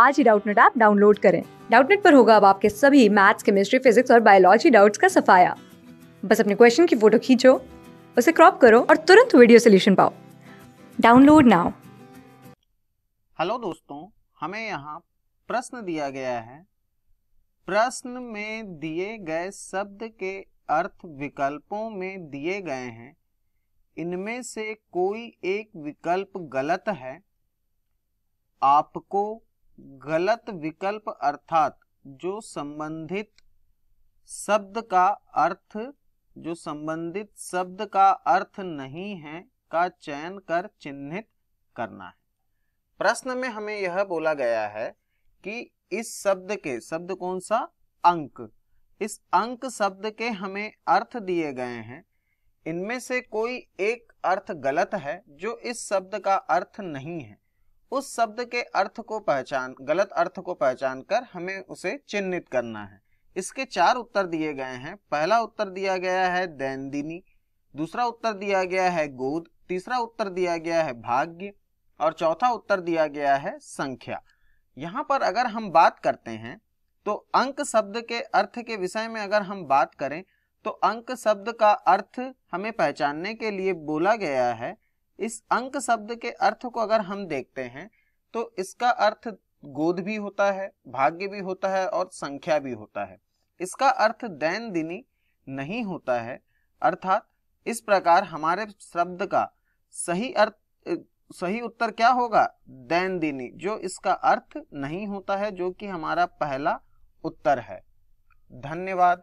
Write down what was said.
आज ही Doubtnut app download करें डाउटनेट पर होगा अब आपके सभी मैथ्स केमिस्ट्री फिजिक्स और बायोलॉजी डाउट्स का सफाया बस अपने क्वेश्चन की फोटो खींचो उसे क्रॉप करो और तुरंत वीडियो सोल्यूशन पाओ डाउनलोड नाउ हेलो दोस्तों हमें यहाँ प्रश्न दिया गया है प्रश्न में दिए गए शब्द के अर्थ विकल्पों में दिए गए हैं इनमें से कोई एक विकल्प गलत है आपको गलत विकल्प अर्थात जो संबंधित शब्द का अर्थ जो संबंधित शब्द का अर्थ नहीं है का चयन कर चिन्हित करना है प्रश्न में हमें यह बोला गया है कि इस शब्द के शब्द कौन सा अंक इस अंक शब्द के हमें अर्थ दिए गए हैं इनमें से कोई एक अर्थ गलत है जो इस शब्द का अर्थ नहीं है उस शब्द के अर्थ को पहचान गलत अर्थ को पहचान कर हमें उसे चिन्हित करना है इसके चार उत्तर दिए गए हैं पहला उत्तर दिया गया है दैनदिनी दूसरा उत्तर दिया गया है गोद तीसरा उत्तर दिया गया है भाग्य और चौथा उत्तर दिया गया है संख्या यहाँ पर अगर हम बात करते हैं तो अंक शब्द के अर्थ के विषय में अगर हम बात करें तो अंक शब्द का अर्थ हमें पहचानने के लिए बोला गया है इस अंक शब्द के अर्थ को अगर हम देखते हैं तो इसका अर्थ गोद भी होता है भाग्य भी होता है और संख्या भी होता है इसका अर्थ दैन दिनी नहीं होता है अर्थात इस प्रकार हमारे शब्द का सही अर्थ सही उत्तर क्या होगा दैन दिनी जो इसका अर्थ नहीं होता है जो कि हमारा पहला उत्तर है धन्यवाद